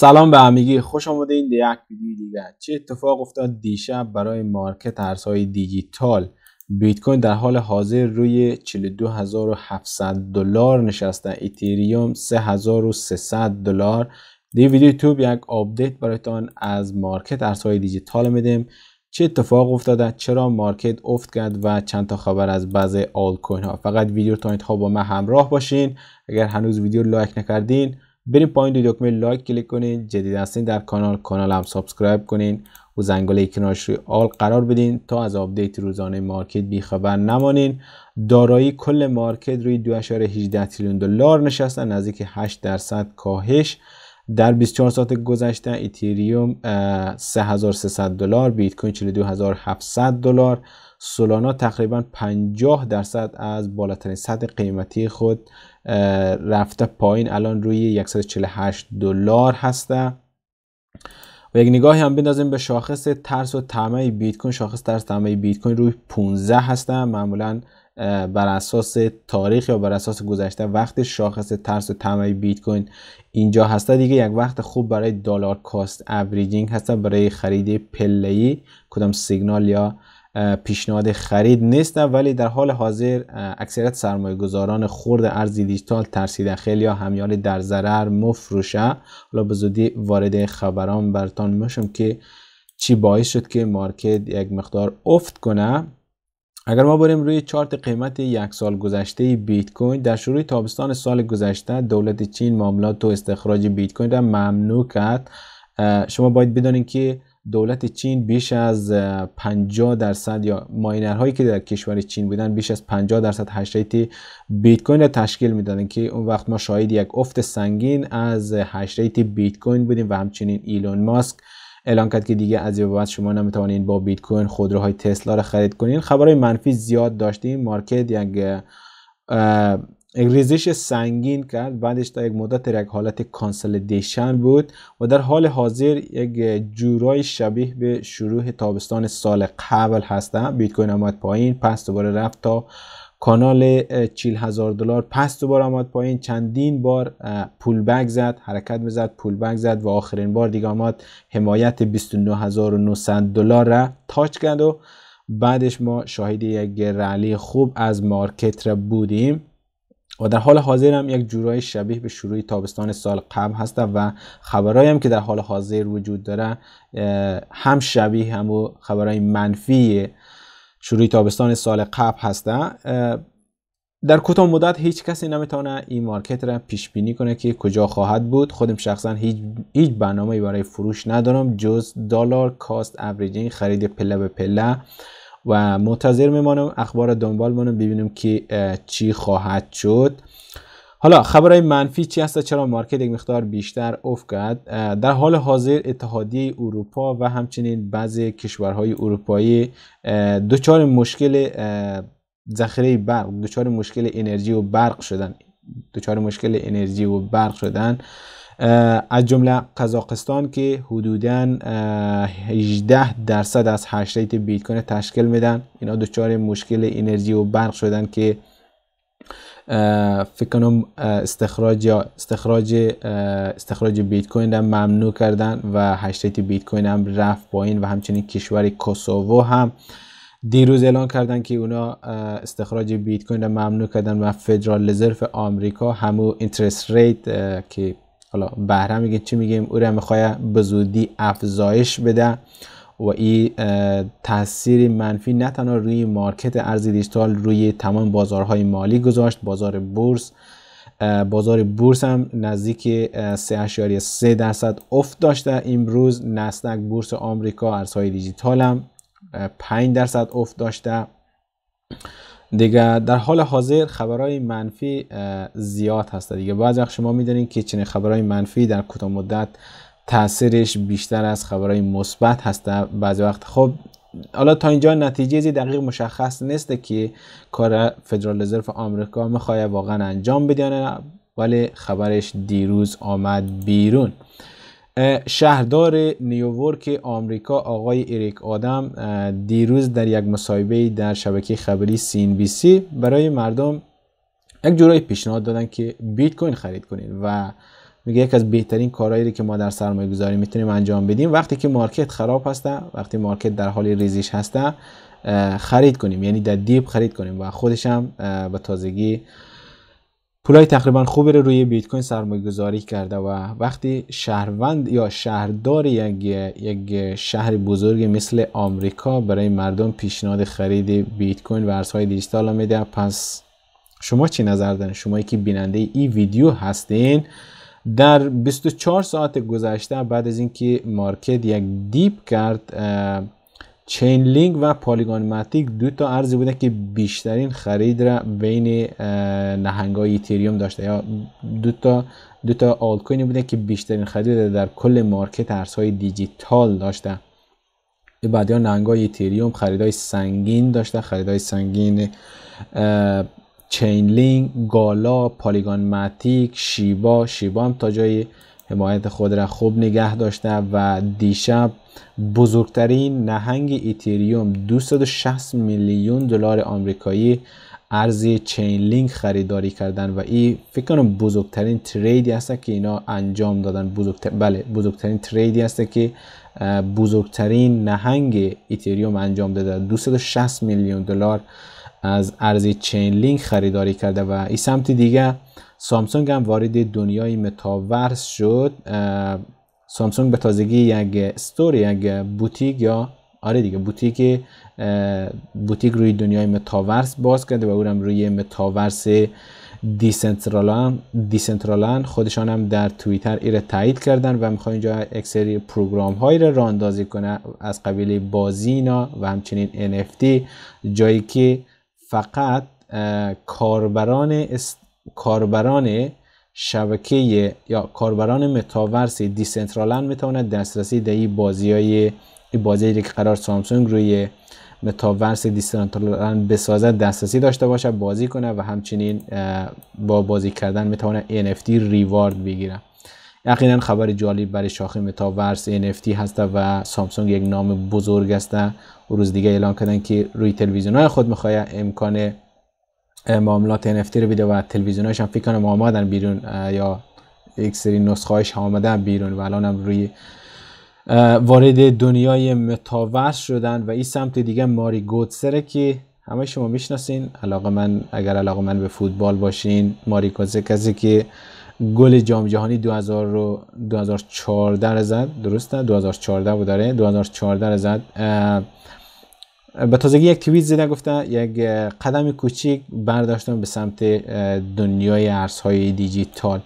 سلام به همگی خوش آمده به یک ویدیو دیگه چه اتفاق افتاد دیشب برای مارکت ارزهای دیجیتال بیت کوین در حال حاضر روی 42700 دلار نشسته اتریوم 3300 دلار در ویدیو یوتیوب یک آپدیت برایتان از مارکت ارزهای دیجیتال میدیم چه اتفاق افتاده چرا مارکت افت کرد و چند تا خبر از بعض آلت کوین ها فقط ویدیو تا انتها با من همراه باشین اگر هنوز ویدیو لایک نکردین بریم پایین دو دکمه لایک کلیک کنین جدید هستین در کانال کانال هم سابسکرایب کنین و زنگوله کنارش روی آل قرار بدین تا از آپدیت روزانه مارکت بی خبر نمانین دارایی کل مارکت روی 2.18 تریلیون دلار نشسته نزدیک 8 درصد کاهش در 24 ساعت گذشته ایتریوم 3300 دلار بیت کوین 42700 دلار سولانا تقریبا 50 درصد از بالاترین سطح قیمتی خود رفته پایین الان روی 148 دلار هسته و یک نگاهی هم بندازیم به شاخص ترس و طمع بیت کوین شاخص ترس طمع بیت کوین روی 15 هسته معمولا بر اساس تاریخ یا بر اساس گذشته وقتی شاخص ترس و طمع بیت کوین اینجا هسته دیگه یک وقت خوب برای دلار کاست اوریجینگ هسته برای خرید پله کدام سیگنال یا پیشنهاد خرید نیست، ولی در حال حاضر اکثریت سرمایه گذاران خورد ارزی دیجیتال ترسیده خیلی یا همیال در ضرر مفروشه حالا به زودی وارد خبران برتان میشم که چی باعث شد که مارکت یک مقدار افت کنه اگر ما بریم روی چارت قیمت یک سال گذشته بیت کوین در شروع تابستان سال گذشته دولت چین معاملات و استخراج بیت کوین را ممنوع کرد شما باید بدانید که دولت چین بیش از 50 درصد یا ماینر هایی که در کشور چین بودن بیش از 50 درصد هشریت بیت کوین را تشکیل میدادن که اون وقت ما شاید یک افت سنگین از هشریت بیت کوین بودیم و همچنین ایلون ماسک اعلان کرد که دیگه از بابت شما نمیتوانید با بیت کوین خودروهای تسلا را خرید کنین خبرهای منفی زیاد داشتیم مارکت یک ریزش سنگین کرد بعدش تا یک مدت در یک حالت کانسلیدیشن بود و در حال حاضر یک جورای شبیه به شروع تابستان سال قبل هستم بیت کوین آمد پایین پس دوباره رفت تا کانال چیل هزار دلار پس دوباره آمد پایین چندین بار پول بک زد حرکت میزد پول بک زد و آخرین بار دیگه آمد حمایت 29900 دلار را تاچ کرد و بعدش ما شاهد یک رالی خوب از مارکت را بودیم و در حال حاضر هم یک جورای شبیه به شروع تابستان سال قبل هستم و خبرهایی که در حال حاضر وجود داره هم شبیه هم و خبرای منفی شروع تابستان سال قبل هسته در کوتاه مدت هیچ کسی نمیتونه این مارکت را پیش بینی کنه که کجا خواهد بود خودم شخصا هیچ هیچ برنامه‌ای برای فروش ندارم جز دلار کاست اوریجینگ خرید پله به پله و منتظر میمانم اخبار دنبال مانم ببینیم که چی خواهد شد حالا خبرهای منفی چی هست چرا مارکت یک مقدار بیشتر افت کرد در حال حاضر اتحادیه اروپا و همچنین بعضی کشورهای اروپایی دوچار مشکل ذخیره برق دچار مشکل انرژی و برق شدن دچار مشکل انرژی و برق شدن از جمله قزاقستان که حدودا 18 درصد از ریت بیت کوین تشکیل میدن اینا دچار مشکل انرژی و برق شدن که فکر کنم استخراج استخراج استخراج بیت کوین را ممنوع کردن و هشریت بیت کوین هم رفت پایین و همچنین کشور کوسوو هم دیروز اعلان کردن که اونا استخراج بیت کوین را ممنوع کردن و فدرال رزرو آمریکا همو اینترست ریت که حالا بهره میگه چی میگیم او را میخواه به زودی افزایش بده و این تاثیر منفی نه تنها روی مارکت ارز دیجیتال روی تمام بازارهای مالی گذاشت بازار بورس بازار بورس هم نزدیک 3.3 درصد افت داشته امروز نسنک بورس آمریکا ارزهای دیجیتال هم 5 درصد افت داشته دیگه در حال حاضر خبرهای منفی زیاد هست دیگه بعض وقت شما میدانید که چنین خبرهای منفی در کوتاه مدت تاثیرش بیشتر از خبرهای مثبت هست بعض وقت خب حالا تا اینجا نتیجه دقیق مشخص نیست که کار فدرال رزرو آمریکا میخواد واقعا انجام بده ولی خبرش دیروز آمد بیرون شهردار نیویورک آمریکا آقای اریک آدم دیروز در یک مصاحبه در شبکه خبری سی برای مردم یک جورایی پیشنهاد دادن که بیت کوین خرید کنید و میگه یک از بهترین کارهایی که ما در سرمایه گذاری میتونیم انجام بدیم وقتی که مارکت خراب هسته وقتی مارکت در حال ریزش هسته خرید کنیم یعنی در دیپ خرید کنیم و خودش هم به تازگی پولای تقریبا خوبی روی بیت کوین سرمایه گذاری کرده و وقتی شهروند یا شهردار یک, یک شهر بزرگ مثل آمریکا برای مردم پیشنهاد خرید بیت کوین و ارزهای دیجیتال میده پس شما چی نظر دارین شما که بیننده ای ویدیو هستین در 24 ساعت گذشته بعد از اینکه مارکت یک دیپ کرد چین لینک و پالیگان ماتیک دو تا ارزی بودن که بیشترین خرید را بین نهنگای ایتریوم داشته یا دو تا دو تا آلت کوین بودن که بیشترین خرید را در کل مارکت ارزهای دیجیتال داشته بعدی نهنگ نهنگای ایتریوم خریدای سنگین داشته خریدای سنگین چین لینک گالا پالیگان ماتیک، شیبا شیبا هم تا جایی. حمایت خود را خوب نگه داشته و دیشب بزرگترین نهنگ ایتریوم 260 میلیون دلار آمریکایی ارز چین لینک خریداری کردن و این فکر کنم بزرگترین تریدی هست که اینا انجام دادن بزرگتر بله بزرگترین تریدی هست که بزرگترین نهنگ ایتریوم انجام داده 260 میلیون دلار از ارزی چین لینک خریداری کرده و این سمت دیگه سامسونگ هم وارد دنیای متاورس شد سامسونگ به تازگی یک استور یک بوتیک یا آره دیگه بوتیک بوتیک روی دنیای متاورس باز کرده و اونم روی متاورس دیسنترالان دیسنترالان خودشان هم در توییتر ایر تایید کردن و میخوان اینجا اکسری پروگرام هایی را راندازی کنه از قبیل بازینا و همچنین NFT جایی که فقط کاربران کاربران شبکه یا کاربران متاورس دیسنترالند میتواند دسترسی در این بازی های که قرار سامسونگ روی متاورس دیسنترالن بسازد دسترسی داشته باشه بازی کنه و همچنین با بازی کردن میتواند NFT ریوارد بگیره یقینا خبر جالب برای شاخه متاورس NFT هست و سامسونگ یک نام بزرگ است و روز دیگه اعلان کردن که روی تلویزیون های خود میخواه امکان معاملات NFT رو بیده و تلویزیون هم فکر کنم آمدن بیرون یا یک سری نسخه هایش آمدن بیرون و الان هم روی وارد دنیای متاورس شدن و این سمت دیگه ماری گوتسره که همه شما میشناسین علاقه من اگر علاقه من به فوتبال باشین ماری گودسر کسی که گل جام جهانی 2000 رو 2014 رو زد درسته 2014 بود داره 2014 رو زد به تازگی یک توییت زده گفته یک قدم کوچیک برداشتم به سمت دنیای ارزهای دیجیتال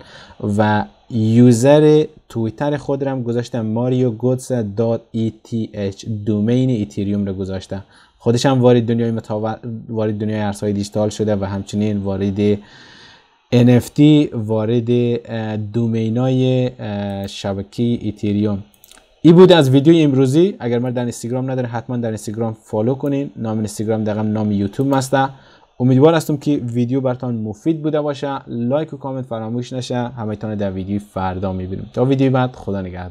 و یوزر تویتر خود گذاشتم هم ماریو گودز دات دومین ایتریوم را گذاشته خودش هم وارد دنیای متاور وارد دنیای ارزهای دیجیتال شده و همچنین وارد NFT وارد های شبکه ایتریوم ای بود از ویدیو امروزی اگر من در اینستاگرام نداره حتما در اینستاگرام فالو کنین نام اینستاگرام دقیقا نام یوتیوب هسته امیدوار هستم که ویدیو براتون مفید بوده باشه لایک و کامنت فراموش نشه همتون در ویدیو فردا میبینیم تا ویدیو بعد خدا نگهدار